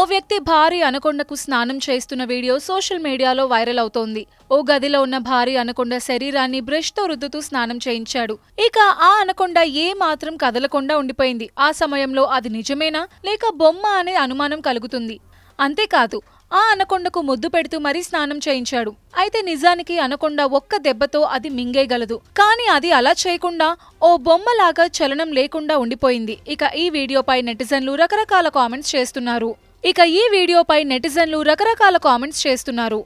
ఓ వ్యక్తి భారీ అనకొండకు స్నానం చేస్తున్న వీడియో సోషల్ మీడియాలో వైరల్ అవుతోంది ఓ గదిలో ఉన్న భారీ అనకొండ శరీరాన్ని బ్రష్తో రుద్దుతూ స్నానం చేయించాడు ఇక ఆ అనకొండ ఏ మాత్రం కదలకుండా ఉండిపోయింది ఆ సమయంలో అది నిజమేనా లేక బొమ్మ అనే అనుమానం కలుగుతుంది అంతేకాదు ఆ అనకొండకు ముద్దు పెడుతూ మరీ స్నానం చేయించాడు అయితే నిజానికి అనకొండ ఒక్క దెబ్బతో అది మింగేయగలదు కానీ అది అలా చేయకుండా ఓ బొమ్మలాగా చలనం లేకుండా ఉండిపోయింది ఇక ఈ వీడియోపై నెటిజన్లు రకరకాల కామెంట్స్ చేస్తున్నారు ఇక ఈ వీడియోపై నెటిజన్లు రకరకాల కామెంట్స్ చేస్తున్నారు